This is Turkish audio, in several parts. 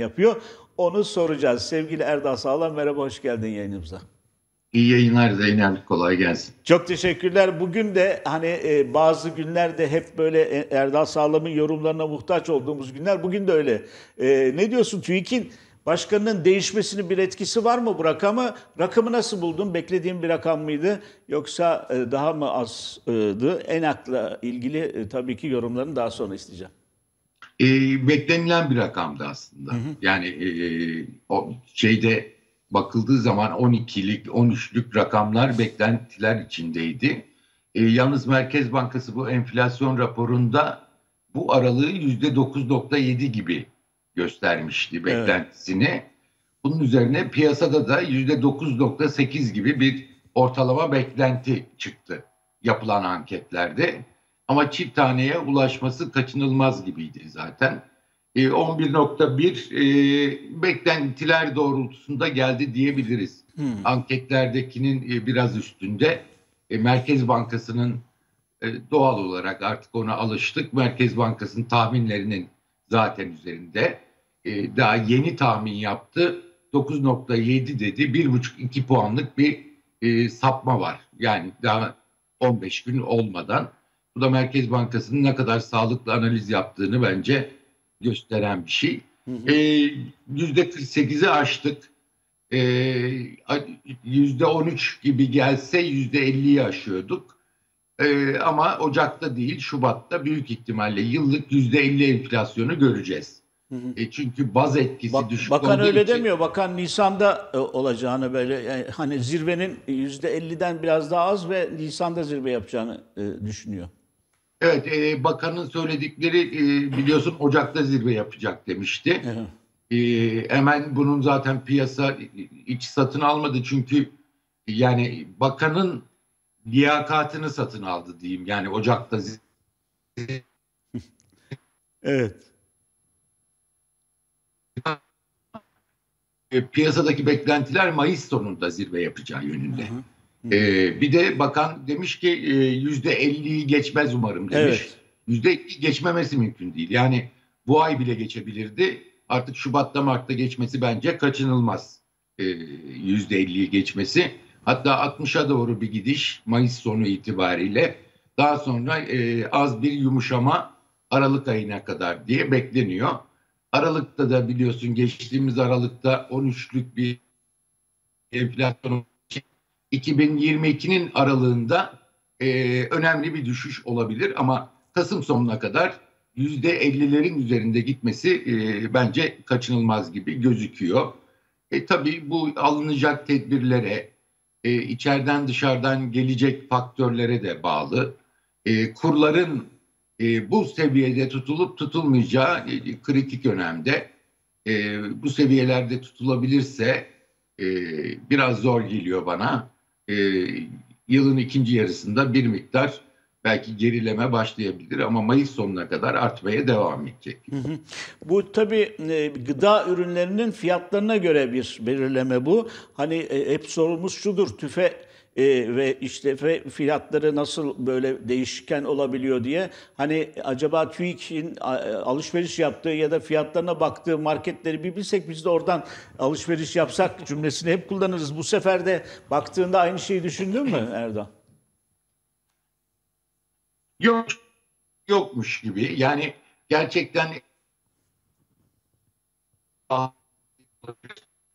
yapıyor. Onu soracağız. Sevgili Erdal Sağlam merhaba hoş geldin yayınımıza. İyi yayınlar Zeynep kolay gelsin. Çok teşekkürler. Bugün de hani e, bazı günlerde hep böyle e, Erdal Sağlam'ın yorumlarına muhtaç olduğumuz günler. Bugün de öyle. E, ne diyorsun TÜİK'in başkanının değişmesinin bir etkisi var mı bu rakamı? Rakamı nasıl buldun? Beklediğin bir rakam mıydı? Yoksa e, daha mı azdı? En Enak'la ilgili e, tabii ki yorumlarını daha sonra isteyeceğim e, beklenilen bir rakamdı aslında. Hı hı. Yani e, e o şeyde bakıldığı zaman 12'lik 13'lük rakamlar beklentiler içindeydi. E, yalnız Merkez Bankası bu enflasyon raporunda bu aralığı %9.7 gibi göstermişti beklentisini. Evet. Bunun üzerine piyasada da %9.8 gibi bir ortalama beklenti çıktı yapılan anketlerde. Ama çift taneye ulaşması kaçınılmaz gibiydi zaten. 11.1 e, e, beklentiler doğrultusunda geldi diyebiliriz. Hmm. Anketlerdekinin e, biraz üstünde. E, Merkez Bankası'nın e, doğal olarak artık ona alıştık. Merkez Bankası'nın tahminlerinin zaten üzerinde. E, daha yeni tahmin yaptı. 9.7 dedi. 1.5-2 puanlık bir sapma var. Yani daha 15 gün olmadan. Bu da Merkez Bankası'nın ne kadar sağlıklı analiz yaptığını bence gösteren bir şey. Ee, yüzde 48'i aştık. Ee, yüzde 13 gibi gelse 50'yi aşıyorduk. Ee, ama Ocak'ta değil Şubat'ta büyük ihtimalle yıllık 50 enflasyonu göreceğiz. E çünkü baz etkisi ba- düşük Bakan öyle için. demiyor. Bakan Nisan'da e, olacağını böyle yani e, hani zirvenin %50'den biraz daha az ve Nisan'da zirve yapacağını e, düşünüyor. Evet e, bakanın söyledikleri e, biliyorsun Ocak'ta zirve yapacak demişti. E, hemen bunun zaten piyasa iç satın almadı çünkü yani bakanın liyakatını satın aldı diyeyim. Yani Ocak'ta zirve... Evet. E, piyasadaki beklentiler Mayıs sonunda zirve yapacağı yönünde. Hı hı. Ee, bir de bakan demiş ki e, yüzde elliyi geçmez umarım demiş. Yüzde evet. geçmemesi mümkün değil. Yani bu ay bile geçebilirdi. Artık Şubat'ta Mart'ta geçmesi bence kaçınılmaz. Ee, yüzde elliyi geçmesi. Hatta 60'a doğru bir gidiş Mayıs sonu itibariyle. Daha sonra e, az bir yumuşama Aralık ayına kadar diye bekleniyor. Aralık'ta da biliyorsun geçtiğimiz Aralık'ta 13'lük bir enflasyon 2022'nin aralığında e, önemli bir düşüş olabilir ama Kasım sonuna kadar %50'lerin üzerinde gitmesi e, bence kaçınılmaz gibi gözüküyor. E, tabii bu alınacak tedbirlere, e, içeriden dışarıdan gelecek faktörlere de bağlı. E, kurların e, bu seviyede tutulup tutulmayacağı e, kritik önemde. E, bu seviyelerde tutulabilirse e, biraz zor geliyor bana e, yılın ikinci yarısında bir miktar belki gerileme başlayabilir ama Mayıs sonuna kadar artmaya devam edecek. Hı hı. Bu tabii e, gıda ürünlerinin fiyatlarına göre bir belirleme bu. Hani e, hep sorumuz şudur tüfe e, ve işte fiyatları nasıl böyle değişken olabiliyor diye hani acaba TÜİK'in alışveriş yaptığı ya da fiyatlarına baktığı marketleri bir bilsek biz de oradan alışveriş yapsak cümlesini hep kullanırız. Bu sefer de baktığında aynı şeyi düşündün mü Erdoğan? Yok yokmuş gibi. Yani gerçekten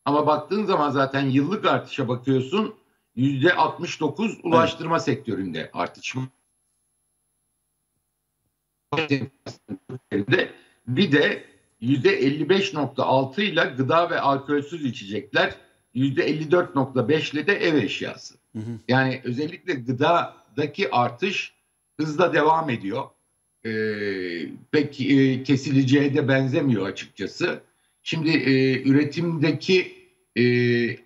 ama baktığın zaman zaten yıllık artışa bakıyorsun yüzde 69 ulaştırma evet. sektöründe artış. Bir de yüzde 55.6 ile gıda ve alkolsüz içecekler yüzde 54.5 ile de ev eşyası. Hı hı. Yani özellikle gıdadaki artış hızla devam ediyor. Ee, pek e, kesileceğe de benzemiyor açıkçası. Şimdi e, üretimdeki e,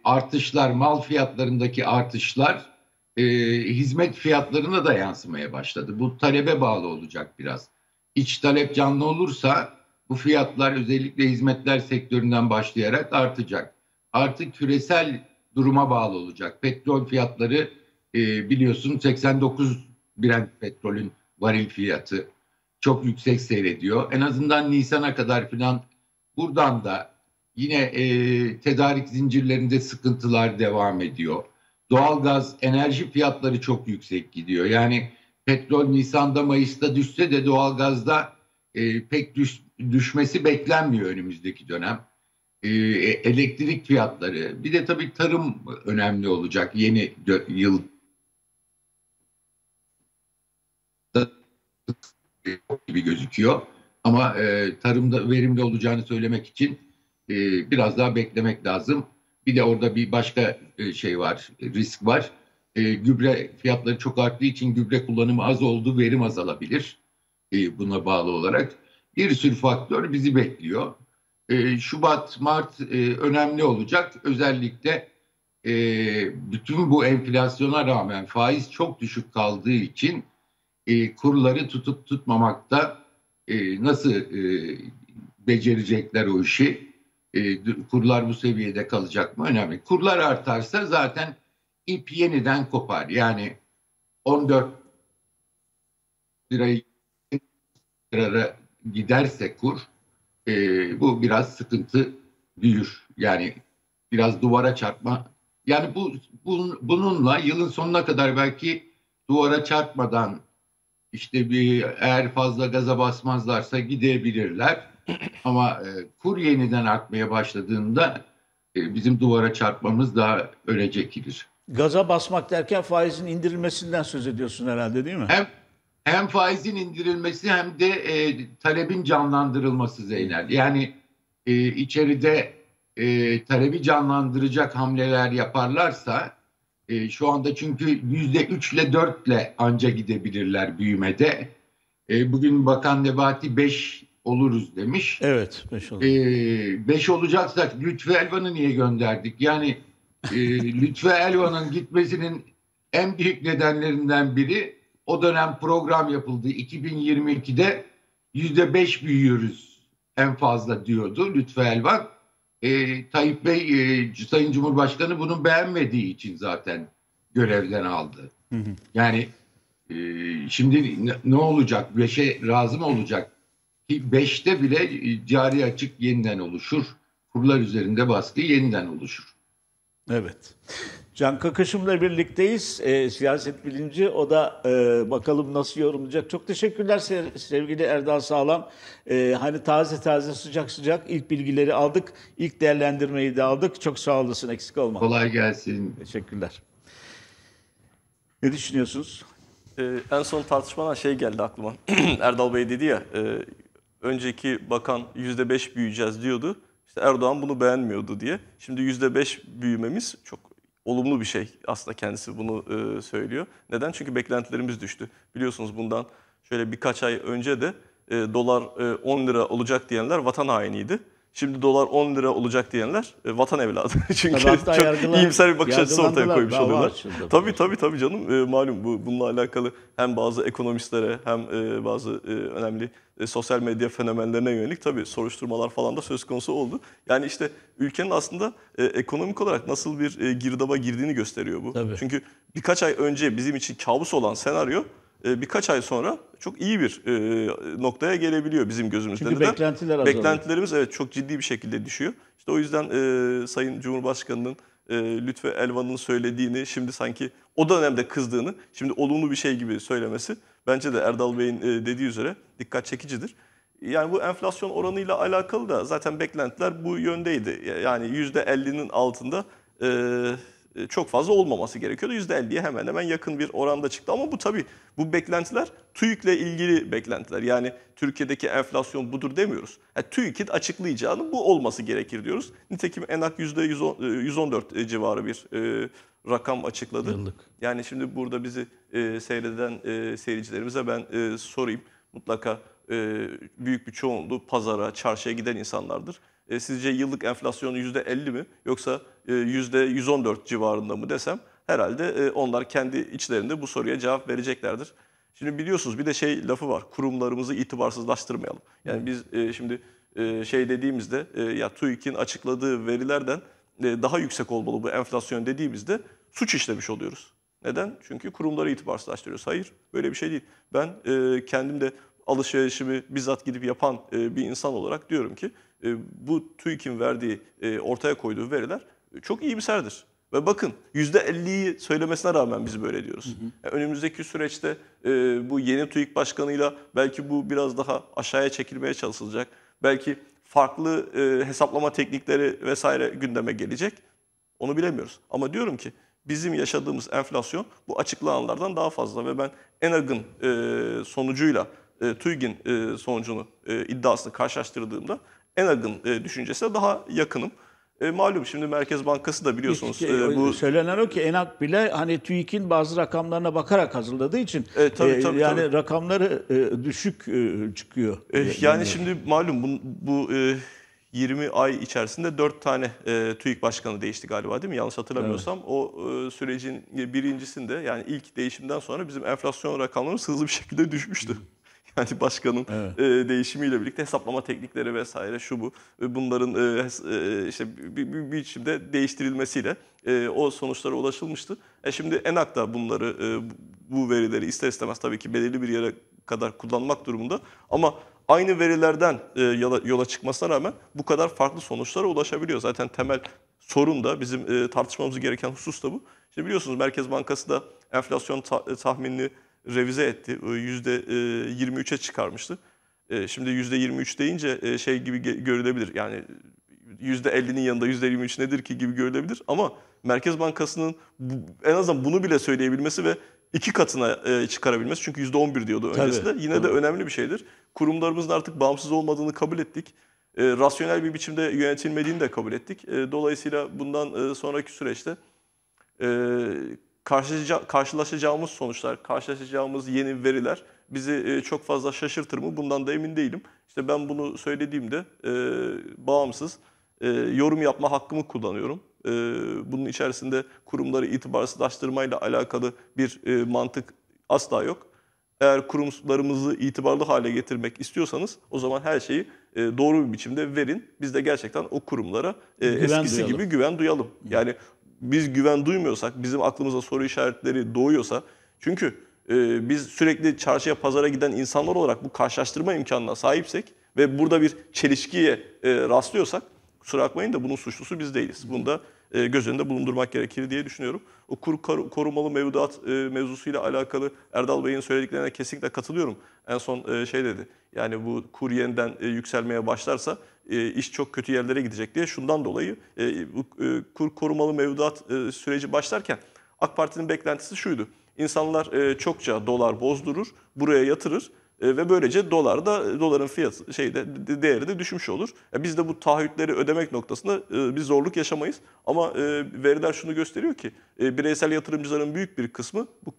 artışlar, mal fiyatlarındaki artışlar e, hizmet fiyatlarına da yansımaya başladı. Bu talebe bağlı olacak biraz. İç talep canlı olursa bu fiyatlar özellikle hizmetler sektöründen başlayarak artacak. Artık küresel duruma bağlı olacak. Petrol fiyatları e, biliyorsun 89 Brent petrolün varil fiyatı çok yüksek seyrediyor. En azından Nisan'a kadar filan buradan da Yine e, tedarik zincirlerinde sıkıntılar devam ediyor. Doğalgaz, enerji fiyatları çok yüksek gidiyor. Yani petrol Nisan'da Mayıs'ta düşse de doğalgazda e, pek düş, düşmesi beklenmiyor önümüzdeki dönem. E, e elektrik fiyatları, bir de tabii tarım önemli olacak yeni yıl gibi gözüküyor. Ama e, tarımda verimli olacağını söylemek için e, biraz daha beklemek lazım. Bir de orada bir başka e, şey var, risk var. E, gübre fiyatları çok arttığı için gübre kullanımı az oldu, verim azalabilir e, buna bağlı olarak. Bir sürü faktör bizi bekliyor. E, Şubat, Mart e, önemli olacak. Özellikle e, bütün bu enflasyona rağmen faiz çok düşük kaldığı için e, kurları tutup tutmamakta e, nasıl e, becerecekler o işi e, kurlar bu seviyede kalacak mı önemli. Kurlar artarsa zaten ip yeniden kopar. Yani 14 lirayı liraya giderse kur e, bu biraz sıkıntı büyür. Yani biraz duvara çarpma. Yani bu, bu bununla yılın sonuna kadar belki duvara çarpmadan işte bir eğer fazla gaza basmazlarsa gidebilirler Ama e, kur yeniden artmaya başladığında e, bizim duvara çarpmamız daha ölecektir. Gaza basmak derken faizin indirilmesinden söz ediyorsun herhalde değil mi? Hem hem faizin indirilmesi hem de e, talebin canlandırılması Zeynel. Yani e, içeride e, talebi canlandıracak hamleler yaparlarsa e, şu anda çünkü yüzde üçle dörtle anca gidebilirler büyümede. E, bugün Bakan Nebati beş oluruz demiş. Evet. Beş, olur. ee, olacaksak Lütfü Elvan'ı niye gönderdik? Yani e, Lütfü Elvan'ın gitmesinin en büyük nedenlerinden biri o dönem program yapıldı. 2022'de yüzde beş büyüyoruz en fazla diyordu Lütfü Elvan. E, Tayyip Bey, e, Sayın Cumhurbaşkanı bunu beğenmediği için zaten görevden aldı. Hı hı. Yani e, şimdi ne, ne olacak? Beşe razı mı olacak? 5'te bile e, cari açık yeniden oluşur. Kurlar üzerinde baskı yeniden oluşur. Evet. Can Kakışım'la birlikteyiz. E, siyaset bilinci o da e, bakalım nasıl yorumlayacak. Çok teşekkürler sevgili Erdal Sağlam. E, hani taze taze sıcak sıcak ilk bilgileri aldık. ilk değerlendirmeyi de aldık. Çok sağ olasın eksik olma. Kolay gelsin. Teşekkürler. Ne düşünüyorsunuz? Ee, en son tartışmadan şey geldi aklıma. Erdal Bey dedi ya e, önceki bakan %5 büyüyeceğiz diyordu. İşte Erdoğan bunu beğenmiyordu diye. Şimdi %5 büyümemiz çok olumlu bir şey. Aslında kendisi bunu e, söylüyor. Neden? Çünkü beklentilerimiz düştü. Biliyorsunuz bundan şöyle birkaç ay önce de e, dolar e, 10 lira olacak diyenler vatan hainiydi. Şimdi dolar 10 lira olacak diyenler e, vatan evladı. Çünkü Hatta çok iyimser bir bakış açısı ortaya koymuş oluyorlar. Tabii tabii tabii canım e, malum bu bununla alakalı hem bazı ekonomistlere hem e, bazı e, önemli e, sosyal medya fenomenlerine yönelik tabii soruşturmalar falan da söz konusu oldu. Yani işte ülkenin aslında e, ekonomik olarak nasıl bir e, girdaba girdiğini gösteriyor bu. Tabii. Çünkü birkaç ay önce bizim için kabus olan senaryo e, birkaç ay sonra çok iyi bir e, noktaya gelebiliyor bizim gözümüzde Çünkü de. beklentiler azalıyor. Beklentilerimiz evet çok ciddi bir şekilde düşüyor. İşte o yüzden e, Sayın Cumhurbaşkanı'nın e, Lütfü Elvan'ın söylediğini şimdi sanki o dönemde kızdığını şimdi olumlu bir şey gibi söylemesi bence de Erdal Bey'in dediği üzere dikkat çekicidir. Yani bu enflasyon oranıyla alakalı da zaten beklentiler bu yöndeydi. Yani %50'nin altında e, çok fazla olmaması gerekiyordu. %50'ye hemen hemen yakın bir oranda çıktı. Ama bu tabii bu beklentiler TÜİK'le ilgili beklentiler. Yani Türkiye'deki enflasyon budur demiyoruz. Yani e, TÜİK'in açıklayacağının bu olması gerekir diyoruz. Nitekim ENAK %114 e, civarı bir rakam açıkladı. Yıllık. Yani şimdi burada bizi seyreden seyircilerimize ben sorayım. Mutlaka büyük bir çoğunluğu pazara, çarşıya giden insanlardır e, sizce yıllık enflasyonu %50 mi yoksa e, %114 civarında mı desem herhalde e, onlar kendi içlerinde bu soruya cevap vereceklerdir. Şimdi biliyorsunuz bir de şey lafı var kurumlarımızı itibarsızlaştırmayalım. Yani biz e, şimdi e, şey dediğimizde e, ya TÜİK'in açıkladığı verilerden e, daha yüksek olmalı bu enflasyon dediğimizde suç işlemiş oluyoruz. Neden? Çünkü kurumları itibarsızlaştırıyoruz. Hayır böyle bir şey değil. Ben e, kendim de alışverişimi bizzat gidip yapan e, bir insan olarak diyorum ki e, bu TÜİK'in verdiği, e, ortaya koyduğu veriler çok iyi bir serdir Ve bakın %50'yi söylemesine rağmen biz böyle diyoruz. Hı hı. Yani önümüzdeki süreçte e, bu yeni TÜİK başkanıyla belki bu biraz daha aşağıya çekilmeye çalışılacak. Belki farklı e, hesaplama teknikleri vesaire gündeme gelecek. Onu bilemiyoruz. Ama diyorum ki bizim yaşadığımız enflasyon bu açıklananlardan daha fazla ve ben Enag'ın e, sonucuyla e, TÜİK'in e, sonucunu e, iddiasını karşılaştırdığımda en agın e, düşüncesine daha yakınım. E, malum şimdi Merkez Bankası da biliyorsunuz. Hiç, e, bu Söylenen o ki ENAK bile hani TÜİK'in bazı rakamlarına bakarak hazırladığı için e, tabii, tabii, e, yani tabii. rakamları e, düşük e, çıkıyor. E, yani, şimdi malum bu, bu e, 20 ay içerisinde 4 tane e, TÜİK Başkanı değişti galiba değil mi? Yanlış hatırlamıyorsam evet. o e, sürecin birincisinde yani ilk değişimden sonra bizim enflasyon rakamlarımız hızlı bir şekilde düşmüştü. Yani başkanın evet. e, değişimiyle birlikte hesaplama teknikleri vesaire şu bu e, bunların e, e, işte bir, bir, bir biçimde değiştirilmesiyle e, o sonuçlara ulaşılmıştı. E şimdi ENAK da bunları e, bu verileri ister istemez tabii ki belirli bir yere kadar kullanmak durumunda ama aynı verilerden e, yola, yola çıkmasına rağmen bu kadar farklı sonuçlara ulaşabiliyor. Zaten temel sorun da bizim e, tartışmamız gereken husus da bu. Şimdi biliyorsunuz Merkez Bankası da enflasyon ta, e, tahminini revize etti. %23'e ee, e, çıkarmıştı. Ee, şimdi %23 deyince e, şey gibi görülebilir. Yani %50'nin yanında %23 nedir ki gibi görülebilir. Ama Merkez Bankası'nın en azından bunu bile söyleyebilmesi ve iki katına e, çıkarabilmesi. Çünkü %11 diyordu öncesinde. Tabii, Yine de önemli bir şeydir. Kurumlarımızın artık bağımsız olmadığını kabul ettik. rasyonel bir biçimde yönetilmediğini de kabul ettik. dolayısıyla bundan sonraki süreçte karşılaşacağımız sonuçlar, karşılaşacağımız yeni veriler bizi e, çok fazla şaşırtır mı? Bundan da emin değilim. İşte ben bunu söylediğimde e, bağımsız e, yorum yapma hakkımı kullanıyorum. E, bunun içerisinde kurumları itibarsızlaştırmayla alakalı bir e, mantık asla yok. Eğer kurumlarımızı itibarlı hale getirmek istiyorsanız o zaman her şeyi e, doğru bir biçimde verin. Biz de gerçekten o kurumlara e, eskisi duyalım. gibi güven duyalım. Yani biz güven duymuyorsak, bizim aklımıza soru işaretleri doğuyorsa çünkü e, biz sürekli çarşıya pazara giden insanlar olarak bu karşılaştırma imkanına sahipsek ve burada bir çelişkiye e, rastlıyorsak kusura bakmayın da bunun suçlusu biz değiliz. Bunu da e, göz önünde bulundurmak gerekir diye düşünüyorum. O kur korumalı mevduat e, mevzusuyla alakalı Erdal Bey'in söylediklerine kesinlikle katılıyorum. En son e, şey dedi yani bu kur yeniden e, yükselmeye başlarsa e, iş çok kötü yerlere gidecek diye şundan dolayı e, bu e, kur korumalı mevduat e, süreci başlarken AK Parti'nin beklentisi şuydu. İnsanlar çokça dolar bozdurur, buraya yatırır ve böylece dolar da doların fiyatı şeyde değeri de düşmüş olur. biz de bu taahhütleri ödemek noktasında e, bir zorluk yaşamayız. Ama veriler şunu gösteriyor ki bireysel yatırımcıların büyük bir kısmı bu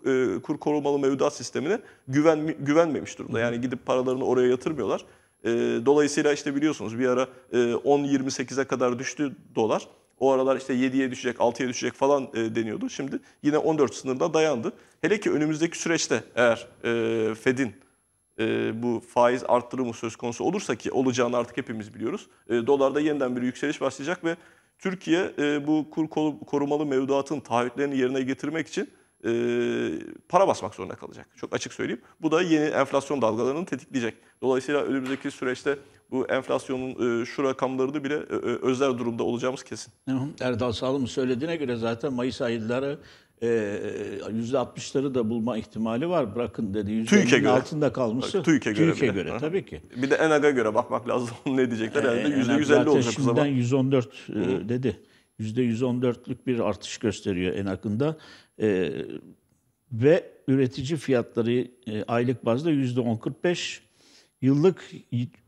kur korumalı mevduat sistemine güven güvenmemiş durumda. Yani gidip paralarını oraya yatırmıyorlar. E, dolayısıyla işte biliyorsunuz bir ara e, 10.28'e kadar düştü dolar. O aralar işte 7'ye düşecek, 6'ya düşecek falan e, deniyordu. Şimdi yine 14 sınırda dayandı. Hele ki önümüzdeki süreçte eğer e, Fed'in e, bu faiz arttırımı söz konusu olursa ki olacağını artık hepimiz biliyoruz. E, dolarda yeniden bir yükseliş başlayacak ve Türkiye e, bu kur korumalı mevduatın taahhütlerini yerine getirmek için e, para basmak zorunda kalacak. Çok açık söyleyeyim. Bu da yeni enflasyon dalgalarını tetikleyecek. Dolayısıyla önümüzdeki süreçte bu enflasyonun e, şu rakamlarını bile e, e, özel durumda olacağımız kesin. Erdal Sağlam'ın söylediğine göre zaten Mayıs ayları e, %60'ları da bulma ihtimali var. Bırakın dedi göre. altında kalması. Bak, TÜİK'e göre, TÜİK'e göre, göre tabii ki. Bir de ENAG'a göre bakmak lazım. ne diyecekler? Herhalde e, yani %150 zaten olacak şimdiden o zaman. 114 e, dedi. %114'lük bir artış gösteriyor en akında. E, ve üretici fiyatları e, aylık bazda yüzde %10.45, yıllık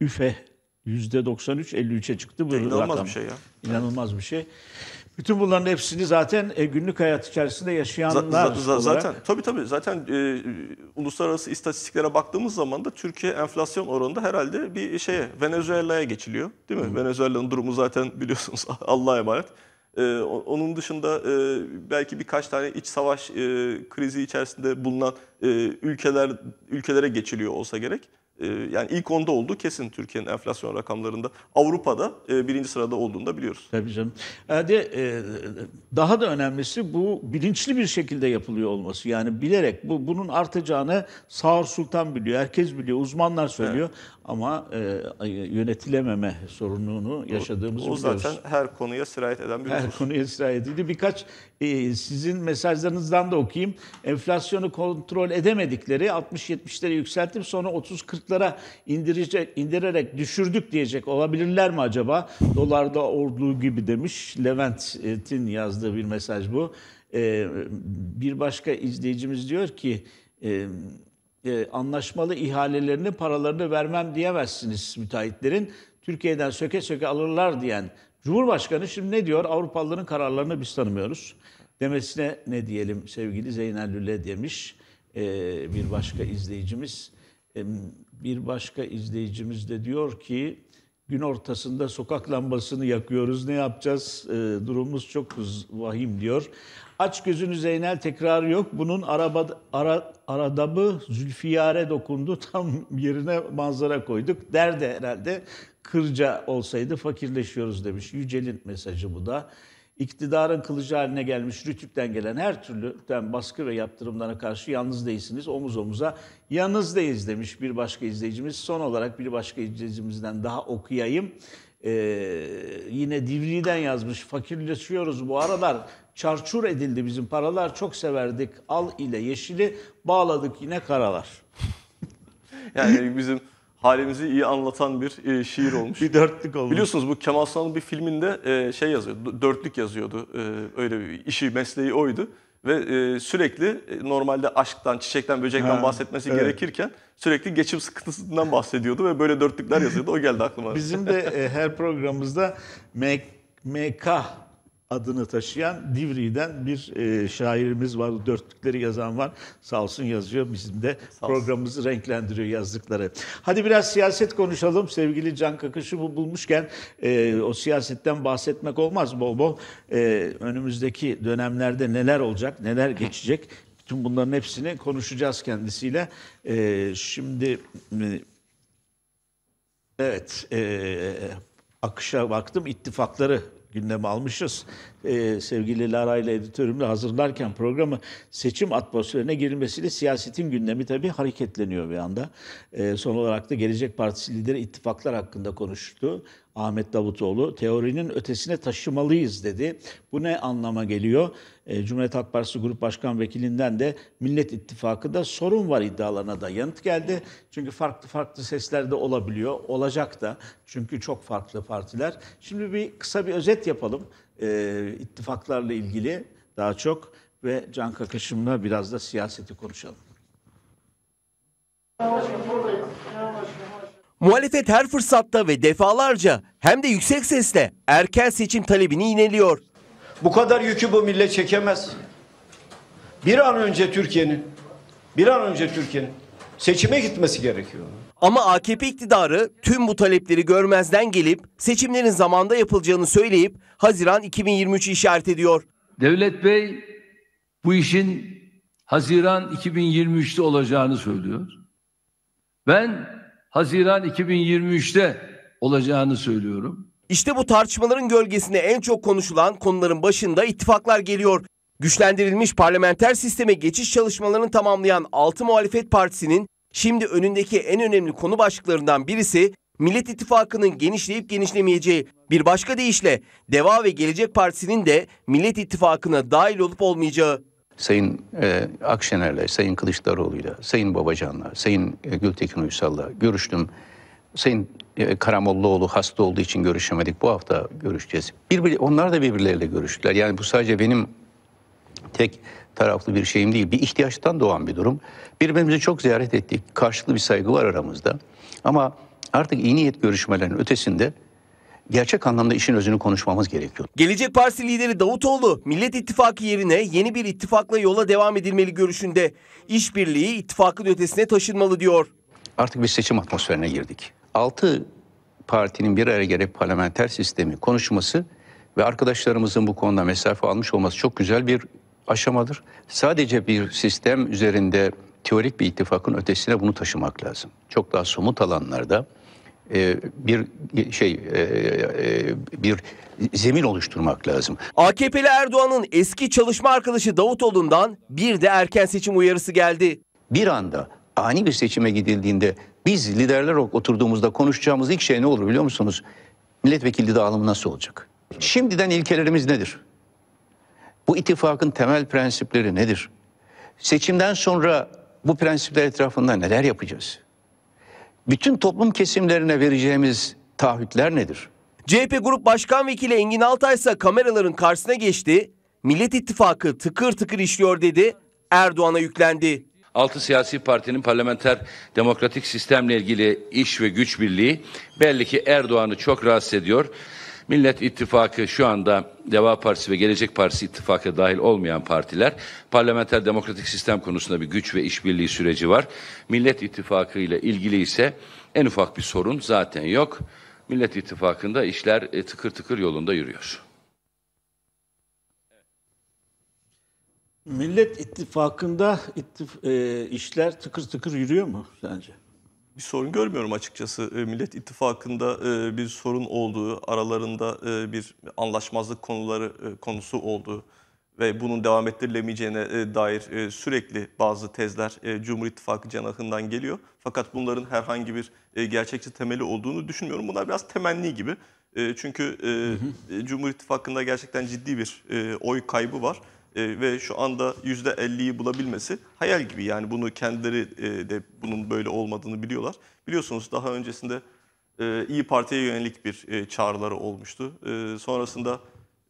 üfe yüzde %93-53'e çıktı bu İnanılmaz rakam. bir şey ya. İnanılmaz evet. bir şey. Bütün bunların hepsini zaten e, günlük hayat içerisinde yaşayanlar za, za, olarak... Zaten, tabi tabi Zaten e, uluslararası istatistiklere baktığımız zaman da Türkiye enflasyon oranında herhalde bir şeye, Venezuela'ya geçiliyor. Değil mi? Hı. Venezuela'nın durumu zaten biliyorsunuz Allah'a emanet. Ee, onun dışında e, belki birkaç tane iç savaş e, krizi içerisinde bulunan e, ülkeler ülkelere geçiliyor olsa gerek. E, yani ilk onda oldu kesin Türkiye'nin enflasyon rakamlarında. Avrupa'da e, birinci sırada olduğunu da biliyoruz. Tabii canım. Hadi, e, e, daha da önemlisi bu bilinçli bir şekilde yapılıyor olması. Yani bilerek bu bunun artacağını Sağır Sultan biliyor, herkes biliyor, uzmanlar söylüyor. Evet ama e, yönetilememe sorununu yaşadığımız o, o biliyoruz. zaten her konuya sirayet eden bir Her konuya sirayet edildi. Birkaç e, sizin mesajlarınızdan da okuyayım. Enflasyonu kontrol edemedikleri 60-70'lere yükseltip sonra 30-40'lara indirecek, indirerek düşürdük diyecek olabilirler mi acaba? Dolarda olduğu gibi demiş. Levent'in yazdığı bir mesaj bu. E, bir başka izleyicimiz diyor ki... E, e, anlaşmalı ihalelerini paralarını vermem diyemezsiniz müteahhitlerin. Türkiye'den söke söke alırlar diyen Cumhurbaşkanı şimdi ne diyor? Avrupalıların kararlarını biz tanımıyoruz. Demesine ne diyelim sevgili Zeynel Lüle demiş e, bir başka izleyicimiz. E, bir başka izleyicimiz de diyor ki gün ortasında sokak lambasını yakıyoruz. Ne yapacağız? E, durumumuz çok vahim diyor. Aç gözünü Zeynel tekrar yok. Bunun araba, ara, aradabı Zülfiyare dokundu. Tam yerine manzara koyduk. Derdi herhalde. Kırca olsaydı fakirleşiyoruz demiş. Yücel'in mesajı bu da iktidarın kılıcı haline gelmiş Rütük'ten gelen her türlüden baskı ve yaptırımlara karşı yalnız değilsiniz, omuz omuza yalnız yalnızdayız demiş bir başka izleyicimiz. Son olarak bir başka izleyicimizden daha okuyayım. Ee, yine Divri'den yazmış, fakirleşiyoruz bu aralar, çarçur edildi bizim paralar, çok severdik al ile yeşili, bağladık yine karalar. yani bizim halimizi iyi anlatan bir e, şiir olmuş. bir dörtlük olmuş. Biliyorsunuz bu Kemal Sunal'ın bir filminde e, şey yazıyor, dörtlük yazıyordu. E, öyle bir işi, mesleği oydu. Ve e, sürekli e, normalde aşktan, çiçekten, böcekten ha, bahsetmesi evet. gerekirken sürekli geçim sıkıntısından bahsediyordu ve böyle dörtlükler yazıyordu. O geldi aklıma. Bizim de e, her programımızda MK adını taşıyan Divri'den bir e, şairimiz var. Dörtlükleri yazan var. Sağ olsun yazıyor. Bizim de programımızı renklendiriyor yazdıkları. Hadi biraz siyaset konuşalım. Sevgili Can Kakış'ı bu bulmuşken e, o siyasetten bahsetmek olmaz bol bol. E, önümüzdeki dönemlerde neler olacak, neler geçecek. Bütün bunların hepsini konuşacağız kendisiyle. E, şimdi e, evet e, akışa baktım. ittifakları gündeme almışız e, sevgili Lara ile editörümle hazırlarken programı seçim atmosferine girilmesiyle siyasetin gündemi tabii hareketleniyor bir anda. E, son olarak da Gelecek Partisi lideri ittifaklar hakkında konuştu. Ahmet Davutoğlu teorinin ötesine taşımalıyız dedi. Bu ne anlama geliyor? E, Cumhuriyet Halk Partisi Grup Başkan Vekilinden de Millet İttifakı'nda sorun var iddialarına da yanıt geldi. Çünkü farklı farklı sesler de olabiliyor. Olacak da. Çünkü çok farklı partiler. Şimdi bir kısa bir özet yapalım e, ittifaklarla ilgili daha çok ve Can Kakışım'la biraz da siyaseti konuşalım. Muhalefet her fırsatta ve defalarca hem de yüksek sesle erken seçim talebini ineliyor. Bu kadar yükü bu millet çekemez. Bir an önce Türkiye'nin, bir an önce Türkiye'nin seçime gitmesi gerekiyor. Ama AKP iktidarı tüm bu talepleri görmezden gelip seçimlerin zamanda yapılacağını söyleyip Haziran 2023'ü işaret ediyor. Devlet Bey bu işin Haziran 2023'te olacağını söylüyor. Ben Haziran 2023'te olacağını söylüyorum. İşte bu tartışmaların gölgesinde en çok konuşulan konuların başında ittifaklar geliyor. Güçlendirilmiş parlamenter sisteme geçiş çalışmalarını tamamlayan 6 muhalefet partisinin Şimdi önündeki en önemli konu başlıklarından birisi Millet İttifakı'nın genişleyip genişlemeyeceği. Bir başka deyişle Deva ve Gelecek Partisi'nin de Millet İttifakı'na dahil olup olmayacağı. Sayın e, Akşener'le, Sayın Kılıçdaroğlu'yla, Sayın Babacan'la, Sayın e, Gültekin Uysal'la görüştüm. Sayın e, Karamollaoğlu hasta olduğu için görüşemedik. Bu hafta görüşeceğiz. Birbir, onlar da birbirleriyle görüştüler. Yani bu sadece benim tek taraflı bir şeyim değil. Bir ihtiyaçtan doğan bir durum. Birbirimizi çok ziyaret ettik. Karşılıklı bir saygı var aramızda. Ama artık iyi niyet görüşmelerinin ötesinde gerçek anlamda işin özünü konuşmamız gerekiyor. Gelecek Partisi lideri Davutoğlu, Millet İttifakı yerine yeni bir ittifakla yola devam edilmeli görüşünde. İşbirliği ittifakın ötesine taşınmalı diyor. Artık bir seçim atmosferine girdik. Altı partinin bir araya gelip parlamenter sistemi konuşması ve arkadaşlarımızın bu konuda mesafe almış olması çok güzel bir aşamadır. Sadece bir sistem üzerinde teorik bir ittifakın ötesine bunu taşımak lazım. Çok daha somut alanlarda e, bir şey e, e, bir zemin oluşturmak lazım. AKP'li Erdoğan'ın eski çalışma arkadaşı Davutoğlu'ndan bir de erken seçim uyarısı geldi. Bir anda ani bir seçime gidildiğinde biz liderler oturduğumuzda konuşacağımız ilk şey ne olur biliyor musunuz? Milletvekili dağılımı nasıl olacak? Şimdiden ilkelerimiz nedir? Bu ittifakın temel prensipleri nedir? Seçimden sonra bu prensipler etrafında neler yapacağız? Bütün toplum kesimlerine vereceğimiz taahhütler nedir? CHP Grup Başkan Vekili Engin Altay ise kameraların karşısına geçti. Millet İttifakı tıkır tıkır işliyor dedi. Erdoğan'a yüklendi. Altı siyasi partinin parlamenter demokratik sistemle ilgili iş ve güç birliği belli ki Erdoğan'ı çok rahatsız ediyor. Millet İttifakı şu anda Deva Partisi ve Gelecek Partisi ittifakı dahil olmayan partiler parlamenter demokratik sistem konusunda bir güç ve işbirliği süreci var. Millet İttifakı ile ilgili ise en ufak bir sorun zaten yok. Millet İttifakı'nda işler e, tıkır tıkır yolunda yürüyor. Millet İttifakı'nda ittif, e, işler tıkır tıkır yürüyor mu sence? bir sorun görmüyorum açıkçası. E, Millet İttifakı'nda e, bir sorun olduğu, aralarında e, bir anlaşmazlık konuları konusu olduğu ve bunun devam ettirilemeyeceğine dair sürekli bazı tezler Cumhur İttifakı cenahından geliyor. Fakat bunların herhangi bir gerçekçi temeli olduğunu düşünmüyorum. Bunlar biraz temenni gibi. Çünkü hı hı. Cumhur İttifakı'nda gerçekten ciddi bir oy kaybı var e, ve şu anda yüzde %50'yi bulabilmesi hayal gibi. Yani bunu kendileri e, de bunun böyle olmadığını biliyorlar. Biliyorsunuz daha öncesinde e, İyi Parti'ye yönelik bir e, çağrıları olmuştu. E, sonrasında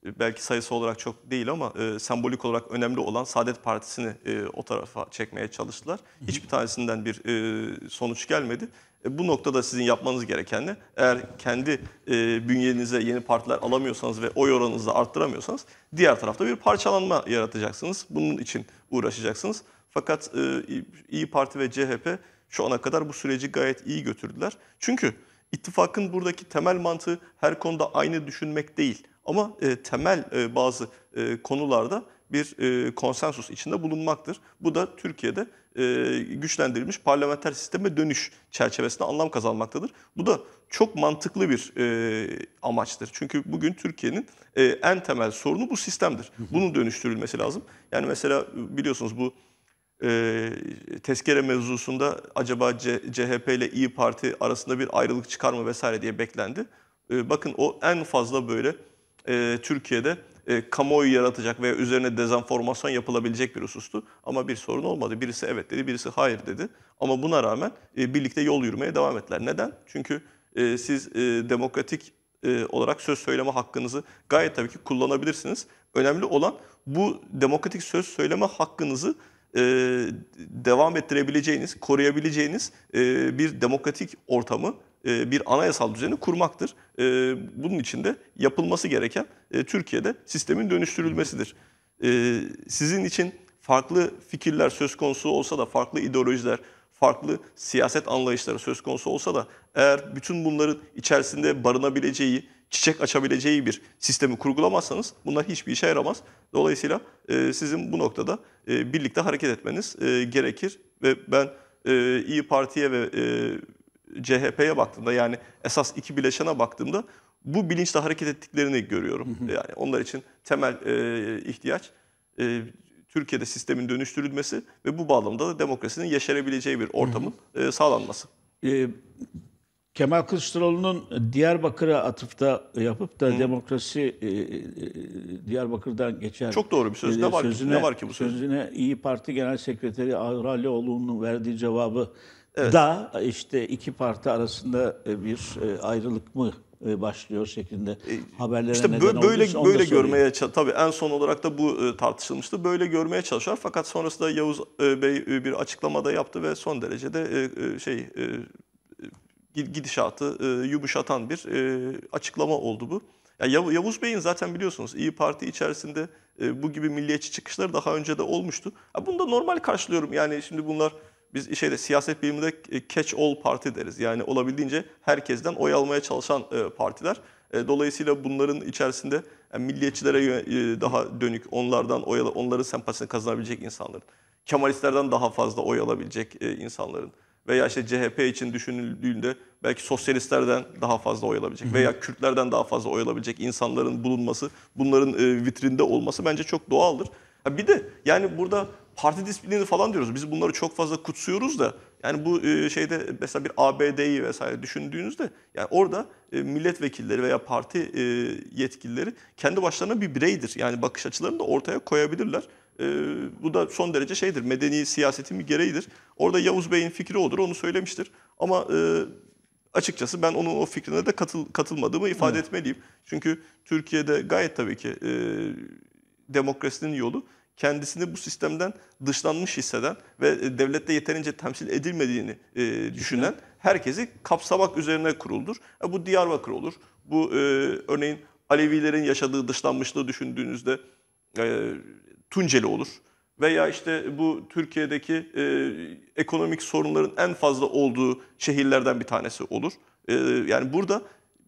belki sayısı olarak çok değil ama e, sembolik olarak önemli olan Saadet Partisi'ni e, o tarafa çekmeye çalıştılar. Hiçbir tanesinden bir e, sonuç gelmedi. E, bu noktada sizin yapmanız gereken ne? Eğer kendi e, bünyenize yeni partiler alamıyorsanız ve oy oranınızı da arttıramıyorsanız diğer tarafta bir parçalanma yaratacaksınız. Bunun için uğraşacaksınız. Fakat e, İyi Parti ve CHP şu ana kadar bu süreci gayet iyi götürdüler. Çünkü ittifakın buradaki temel mantığı her konuda aynı düşünmek değil ama e, temel e, bazı e, konularda bir e, konsensus içinde bulunmaktır. Bu da Türkiye'de e, güçlendirilmiş parlamenter sisteme dönüş çerçevesinde anlam kazanmaktadır. Bu da çok mantıklı bir e, amaçtır. Çünkü bugün Türkiye'nin e, en temel sorunu bu sistemdir. Bunun dönüştürülmesi lazım. Yani mesela e, biliyorsunuz bu e, tezkere mevzusunda acaba C CHP ile İyi Parti arasında bir ayrılık çıkar mı vesaire diye beklendi. E, bakın o en fazla böyle e, Türkiye'de e, kamuoyu yaratacak veya üzerine dezenformasyon yapılabilecek bir husustu. Ama bir sorun olmadı. Birisi evet dedi, birisi hayır dedi. Ama buna rağmen e, birlikte yol yürümeye devam ettiler. Neden? Çünkü e, siz e, demokratik e, olarak söz söyleme hakkınızı gayet tabii ki kullanabilirsiniz. Önemli olan bu demokratik söz söyleme hakkınızı e, devam ettirebileceğiniz, koruyabileceğiniz e, bir demokratik ortamı e, bir anayasal düzeni kurmaktır. E, bunun için de yapılması gereken e, Türkiye'de sistemin dönüştürülmesidir. Sizin için farklı fikirler söz konusu olsa da farklı ideolojiler, farklı siyaset anlayışları söz konusu olsa da eğer bütün bunların içerisinde barınabileceği, çiçek açabileceği bir sistemi kurgulamazsanız bunlar hiçbir işe yaramaz. Dolayısıyla sizin bu noktada birlikte hareket etmeniz gerekir ve ben e, İyi Parti'ye ve CHP'ye baktığımda yani esas iki bileşene baktığımda bu bilinçle hareket ettiklerini görüyorum. Yani onlar için temel e, ihtiyaç e, Türkiye'de sistemin dönüştürülmesi ve bu bağlamda da demokrasinin yeşerebileceği bir ortamın e, sağlanması. E, Kemal Kılıçdaroğlu'nun Diyarbakır'a atıfta yapıp da Hı. demokrasi e, e, Diyarbakır'dan geçer. Çok doğru bir söz. Ne e, var, sözüne, ki, ne var ki bu söz? Sözüne İyi Parti Genel Sekreteri Ağralioğlu'nun verdiği cevabı Evet. Da işte iki parti arasında e, bir e, ayrılık mı e, başlıyor şeklinde e, haberlere İşte neden böyle olduysa, böyle görmeye tabii en son olarak da bu tartışılmıştı. Böyle görmeye çalışıyor fakat sonrasında Yavuz Bey bir açıklamada yaptı ve son derece de şey gidişatı yumuşatan bir açıklama oldu bu. Yani Yavuz Bey'in zaten biliyorsunuz İyi Parti içerisinde bu gibi milliyetçi çıkışları daha önce de olmuştu. Bunu da normal karşılıyorum. Yani şimdi bunlar biz şeyde siyaset biliminde e, catch all parti deriz. Yani olabildiğince herkesten oy almaya çalışan e, partiler. E, dolayısıyla bunların içerisinde yani milliyetçilere daha dönük, onlardan oy onların sempatisini kazanabilecek insanların, Kemalistlerden daha fazla oy alabilecek insanların veya işte CHP için düşünüldüğünde belki sosyalistlerden daha fazla oy alabilecek veya Kürtlerden daha fazla oy alabilecek insanların bulunması, bunların vitrinde olması bence çok doğaldır. Bir de yani burada parti disiplini falan diyoruz. Biz bunları çok fazla kutsuyoruz da yani bu e, şeyde mesela bir ABD'yi vesaire düşündüğünüzde yani orada e, milletvekilleri veya parti e, yetkilileri kendi başlarına bir bireydir. Yani bakış açılarını da ortaya koyabilirler. Bu da son derece şeydir. Medeni siyasetin bir gereğidir. Orada Yavuz Bey'in fikri odur. Onu söylemiştir. Ama açıkçası ben onun o fikrine de katıl, katılmadığımı ifade evet. etmeliyim. Çünkü Türkiye'de gayet tabii ki demokrasinin yolu kendisini bu sistemden dışlanmış hisseden ve e, devlette yeterince temsil edilmediğini e, düşünen herkesi kapsamak üzerine kuruldur. E, bu Diyarbakır olur. Bu e, örneğin Alevilerin yaşadığı dışlanmışlığı düşündüğünüzde e, Tunceli olur. Veya işte bu Türkiye'deki e, ekonomik sorunların en fazla olduğu şehirlerden bir tanesi olur. E, yani burada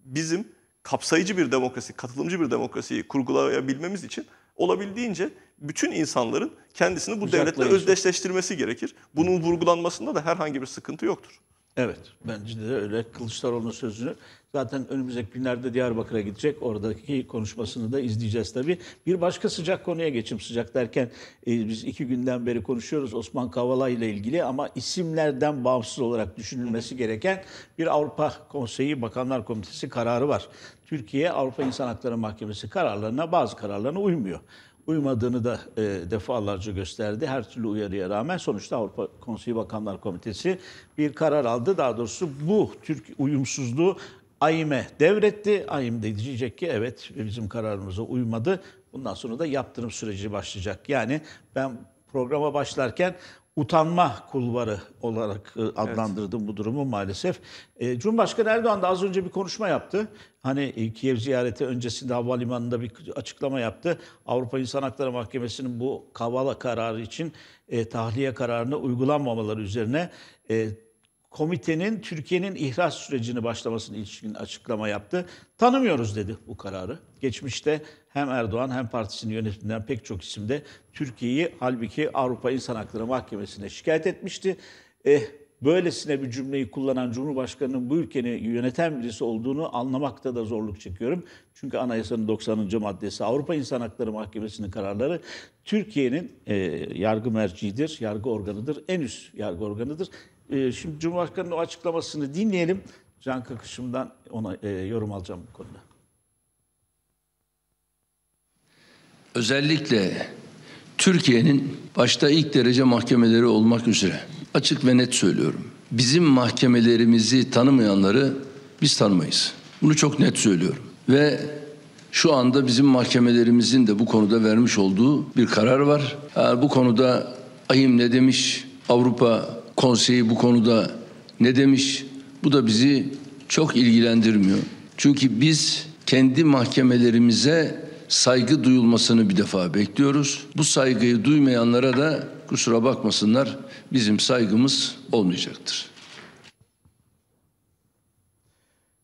bizim kapsayıcı bir demokrasi, katılımcı bir demokrasiyi kurgulayabilmemiz için olabildiğince bütün insanların kendisini bu devletle özdeşleştirmesi gerekir. Bunun vurgulanmasında da herhangi bir sıkıntı yoktur. Evet, bence de öyle. Kılıçdaroğlu'nun sözünü zaten önümüzdeki günlerde Diyarbakır'a gidecek. Oradaki konuşmasını da izleyeceğiz tabii. Bir başka sıcak konuya geçim sıcak derken e, biz iki günden beri konuşuyoruz Osman Kavala ile ilgili ama isimlerden bağımsız olarak düşünülmesi gereken bir Avrupa Konseyi Bakanlar Komitesi kararı var. Türkiye Avrupa İnsan Hakları Mahkemesi kararlarına bazı kararlarına uymuyor uymadığını da e, defalarca gösterdi. Her türlü uyarıya rağmen sonuçta Avrupa Konseyi Bakanlar Komitesi bir karar aldı. Daha doğrusu bu Türk uyumsuzluğu AİM'e devretti. AİM de diyecek ki evet bizim kararımıza uymadı. Bundan sonra da yaptırım süreci başlayacak. Yani ben programa başlarken utanma kulvarı olarak e, adlandırdım evet. bu durumu maalesef. E, Cumhurbaşkanı Erdoğan da az önce bir konuşma yaptı. Hani e, Kiev ziyareti öncesinde havalimanında bir açıklama yaptı. Avrupa İnsan Hakları Mahkemesi'nin bu Kavala kararı için tahliye kararını uygulanmamaları üzerine komitenin Türkiye'nin ihraç sürecini başlamasını ilişkin açıklama yaptı. Tanımıyoruz dedi bu kararı. Geçmişte hem Erdoğan hem partisinin yönetiminden pek çok isimde Türkiye'yi halbuki Avrupa İnsan Hakları Mahkemesi'ne şikayet etmişti. Eh, böylesine bir cümleyi kullanan Cumhurbaşkanı'nın bu ülkeni yöneten birisi olduğunu anlamakta da zorluk çekiyorum. Çünkü anayasanın 90. maddesi Avrupa İnsan Hakları Mahkemesi'nin kararları Türkiye'nin e, yargı mercidir, yargı organıdır, en üst yargı organıdır. Ee, şimdi Cumhurbaşkanı'nın o açıklamasını dinleyelim. Can Kakışım'dan ona e, yorum alacağım bu konuda. Özellikle Türkiye'nin başta ilk derece mahkemeleri olmak üzere açık ve net söylüyorum. Bizim mahkemelerimizi tanımayanları biz tanımayız. Bunu çok net söylüyorum. Ve şu anda bizim mahkemelerimizin de bu konuda vermiş olduğu bir karar var. Eğer bu konuda ayım ne demiş? Avrupa konseyi bu konuda ne demiş? Bu da bizi çok ilgilendirmiyor. Çünkü biz kendi mahkemelerimize saygı duyulmasını bir defa bekliyoruz. Bu saygıyı duymayanlara da kusura bakmasınlar bizim saygımız olmayacaktır.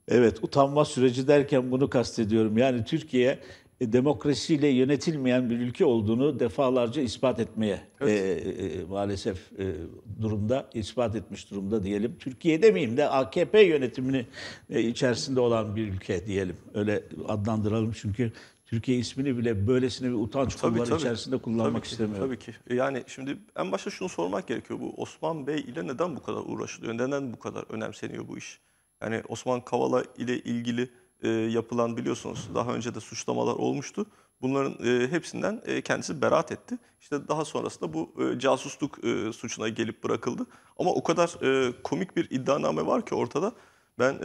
Evet utanma süreci derken bunu kastediyorum. Yani Türkiye e, demokrasiyle yönetilmeyen bir ülke olduğunu defalarca ispat etmeye evet. E, e, e, maalesef e, durumda ispat etmiş durumda diyelim. Türkiye demeyeyim de AKP yönetimini e, içerisinde olan bir ülke diyelim. Öyle adlandıralım çünkü Türkiye ismini bile böylesine bir utanç tabii, içerisinde kullanmak tabii ki, istemiyorum. Tabii ki. E, yani şimdi en başta şunu sormak gerekiyor. Bu Osman Bey ile neden bu kadar uğraşılıyor? Neden bu kadar önemseniyor bu iş? Yani Osman Kavala ile ilgili e, yapılan biliyorsunuz daha önce de suçlamalar olmuştu. Bunların e, hepsinden e, kendisi beraat etti. İşte daha sonrasında bu casusluk suçuna gelip bırakıldı. Ama o kadar komik bir iddianame var ki ortada. Ben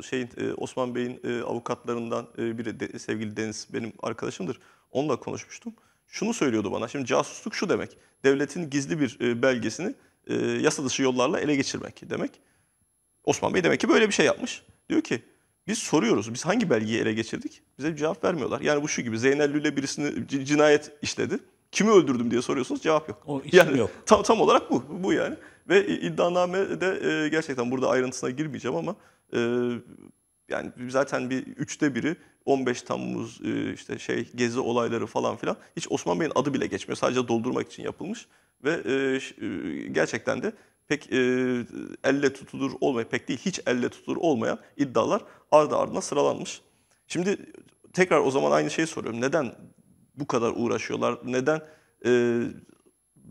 şey Osman Bey'in avukatlarından biri sevgili Deniz benim arkadaşımdır. Onunla konuşmuştum. Şunu söylüyordu bana. Şimdi casusluk şu demek. Devletin gizli bir belgesini e, yasa dışı yollarla ele geçirmek demek. Osman Bey demek ki böyle bir şey yapmış. Diyor ki biz soruyoruz. Biz hangi belgeyi ele geçirdik? Bize bir cevap vermiyorlar. Yani bu şu gibi Zeynel Lüle birisini cinayet işledi. Kimi öldürdüm diye soruyorsunuz cevap yok. O yani yok. Tam, tam olarak bu. Bu yani. Ve iddianamede e, gerçekten burada ayrıntısına girmeyeceğim ama e, yani zaten bir üçte biri 15 Temmuz e, işte şey gezi olayları falan filan hiç Osman Bey'in adı bile geçmiyor. Sadece doldurmak için yapılmış ve e, e gerçekten de pek e, elle tutulur olmayan, pek değil hiç elle tutulur olmayan iddialar ardı ardına sıralanmış. Şimdi tekrar o zaman aynı şeyi soruyorum. Neden bu kadar uğraşıyorlar? Neden e,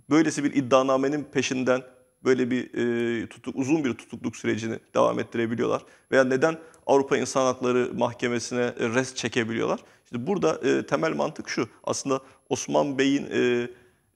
böylesi bir iddianamenin peşinden böyle bir e, tutuk, uzun bir tutukluk sürecini devam ettirebiliyorlar? Veya neden Avrupa İnsan Hakları Mahkemesi'ne e, rest çekebiliyorlar? Şimdi burada e, temel mantık şu. Aslında Osman Bey'in e,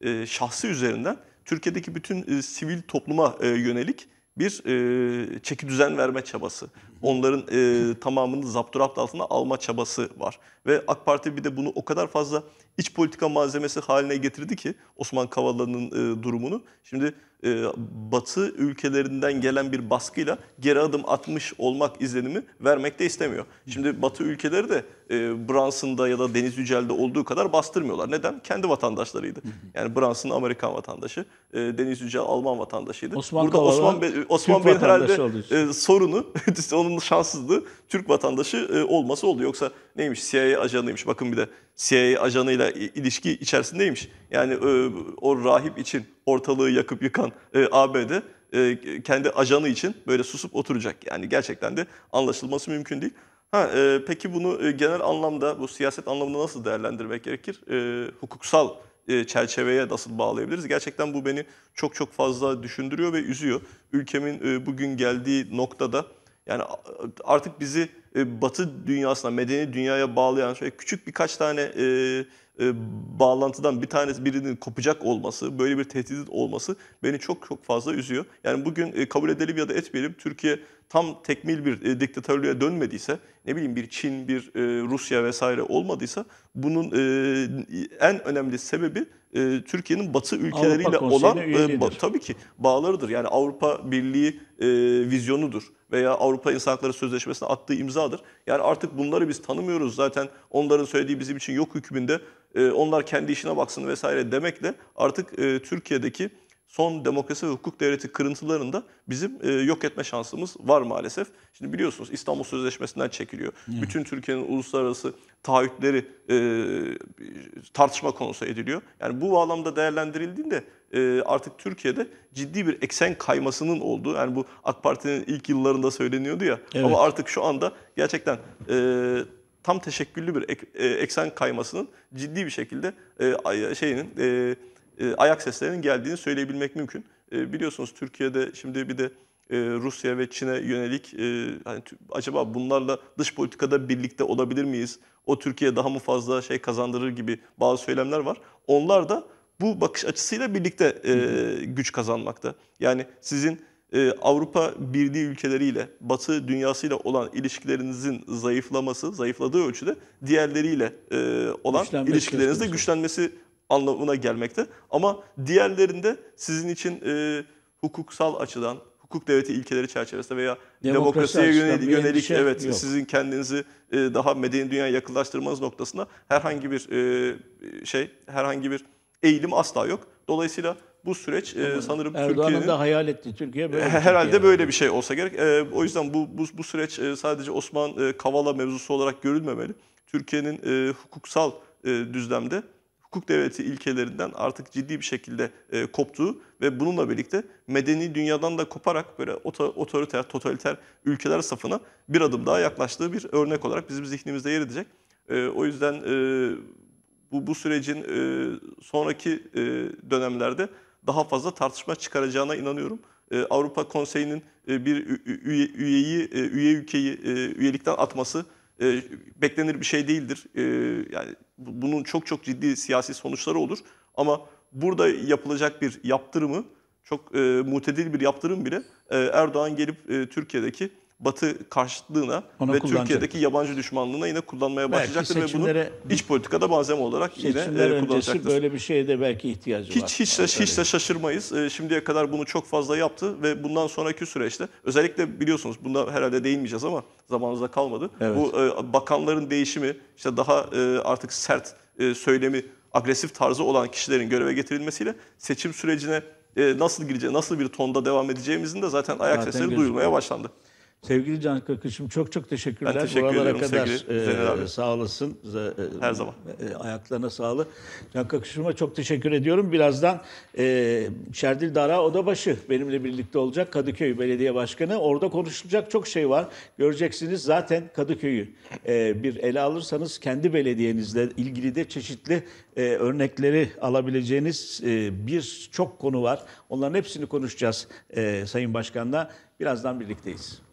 e, şahsı üzerinden Türkiye'deki bütün e, sivil topluma e, yönelik bir e, çeki düzen verme çabası. Onların e, tamamını zapturapt altında alma çabası var. Ve AK Parti bir de bunu o kadar fazla iç politika malzemesi haline getirdi ki Osman Kavala'nın e, durumunu. Şimdi e, Batı ülkelerinden gelen bir baskıyla geri adım atmış olmak izlenimi vermek de istemiyor. Şimdi Batı ülkeleri de e, Brunson'da ya da Deniz Yücel'de olduğu kadar bastırmıyorlar. Neden? Kendi vatandaşlarıydı. Yani Brunson Amerikan vatandaşı, e, Deniz Yücel Alman vatandaşıydı. Osman Burada Kavala, Osman, Be Osman Bey'in herhalde e, sorunu, onun şanssızlığı Türk vatandaşı e, olması oldu. Yoksa neymiş CIA ajanıymış. Bakın bir de CIA ajanıyla ilişki içerisindeymiş. Yani e, o rahip için ortalığı yakıp yıkan ABD kendi ajanı için böyle susup oturacak. Yani gerçekten de anlaşılması mümkün değil. Ha, e, peki bunu e, genel anlamda, bu siyaset anlamında nasıl değerlendirmek gerekir? E, hukuksal e, çerçeveye nasıl bağlayabiliriz? Gerçekten bu beni çok çok fazla düşündürüyor ve üzüyor. Ülkemin e, bugün geldiği noktada yani artık bizi e, batı dünyasına, medeni dünyaya bağlayan şöyle küçük birkaç tane... E, e, bağlantıdan bir tanesi birinin kopacak olması, böyle bir tehdit olması beni çok çok fazla üzüyor. Yani bugün e, kabul edelim ya da etmeyelim Türkiye tam tekmil bir e, diktatörlüğe dönmediyse, ne bileyim bir Çin, bir e, Rusya vesaire olmadıysa bunun e, en önemli sebebi e, Türkiye'nin Batı ülkeleriyle olan e, ba, tabii ki bağlarıdır. Yani Avrupa Birliği e, vizyonudur veya Avrupa İnsan Hakları Sözleşmesi'ne attığı imzadır. Yani artık bunları biz tanımıyoruz zaten onların söylediği bizim için yok hükmünde. Ee, onlar kendi işine baksın vesaire demekle artık e, Türkiye'deki son demokrasi ve hukuk devleti kırıntılarında bizim e, yok etme şansımız var maalesef. Şimdi biliyorsunuz İstanbul Sözleşmesi'nden çekiliyor. Hmm. Bütün Türkiye'nin uluslararası taahhütleri e, tartışma konusu ediliyor. Yani bu bağlamda değerlendirildiğinde e, artık Türkiye'de ciddi bir eksen kaymasının olduğu, yani bu AK Parti'nin ilk yıllarında söyleniyordu ya evet. ama artık şu anda gerçekten... E, tam teşekküllü bir ek, e, eksen kaymasının ciddi bir şekilde e, şeyinin e, e, ayak seslerinin geldiğini söyleyebilmek mümkün. E, biliyorsunuz Türkiye'de şimdi bir de e, Rusya ve Çin'e yönelik hani, acaba bunlarla dış politikada birlikte olabilir miyiz? O Türkiye daha mı fazla şey kazandırır gibi bazı söylemler var. Onlar da bu bakış açısıyla birlikte güç kazanmakta. Yani sizin Avrupa Birliği ülkeleriyle, Batı dünyasıyla olan ilişkilerinizin zayıflaması, zayıfladığı ölçüde diğerleriyle olan ilişkilerinizde güçlenmesi anlamına gelmekte. Ama diğerlerinde sizin için e, hukuksal açıdan, hukuk devleti ilkeleri çerçevesinde veya Demokrasi demokrasiye yönelik, yönelik şey evet yok. sizin kendinizi e, daha medeni dünyaya yakınlaştırmanız noktasında herhangi bir e, şey, herhangi bir eğilim asla yok. Dolayısıyla bu süreç e, sanırım Erdoğan'ın da hayal etti Türkiye böyle. Herhalde Türkiye böyle yani. bir şey olsa gerek. E, o yüzden bu bu, bu süreç e, sadece Osman e, Kavala mevzusu olarak görülmemeli. Türkiye'nin e, hukuksal e, düzlemde hukuk devleti ilkelerinden artık ciddi bir şekilde e, koptuğu ve bununla birlikte medeni dünyadan da koparak böyle otoriter, totaliter ülkeler safına bir adım daha yaklaştığı bir örnek olarak bizim zihnimizde yer edecek. E, o yüzden e, bu, bu sürecin e, sonraki e, dönemlerde daha fazla tartışma çıkaracağına inanıyorum. E, Avrupa Konseyi'nin e, bir üye, üyeyi, e, üye ülkeyi e, üyelikten atması e, beklenir bir şey değildir. E, yani bunun çok çok ciddi siyasi sonuçları olur. Ama burada yapılacak bir yaptırımı, çok e, mutedil bir yaptırım bile e, Erdoğan gelip e, Türkiye'deki Batı karşıtlığına Ona ve Türkiye'deki yabancı düşmanlığına yine kullanmaya başlayacaktır ve bunu iç politikada malzeme olarak yine e, kullanacaktır. böyle bir şeye de belki ihtiyacı hiç, var. Hiç de, hiç de şaşırmayız. E, şimdiye kadar bunu çok fazla yaptı ve bundan sonraki süreçte özellikle biliyorsunuz bunda herhalde değinmeyeceğiz ama zamanımızda kalmadı. Evet. Bu e, bakanların değişimi işte daha artık sert söylemi agresif tarzı olan kişilerin göreve getirilmesiyle seçim sürecine nasıl gireceği, nasıl bir tonda devam edeceğimizin de zaten ayak zaten sesleri gözüküyor. duyulmaya başlandı. Sevgili Can Kakış'ım çok çok teşekkürler. Ben teşekkür Buralara ediyorum kadar, sevgili Zeynep abi. sağ olasın. E, Her zaman. E, ayaklarına sağlık. Can Kakış'ıma çok teşekkür ediyorum. Birazdan e, Şerdil Dara Odabaşı benimle birlikte olacak. Kadıköy Belediye Başkanı. Orada konuşulacak çok şey var. Göreceksiniz zaten Kadıköy'ü e, bir ele alırsanız kendi belediyenizle ilgili de çeşitli e, örnekleri alabileceğiniz e, bir çok konu var. Onların hepsini konuşacağız e, Sayın Başkan'la. Birazdan birlikteyiz.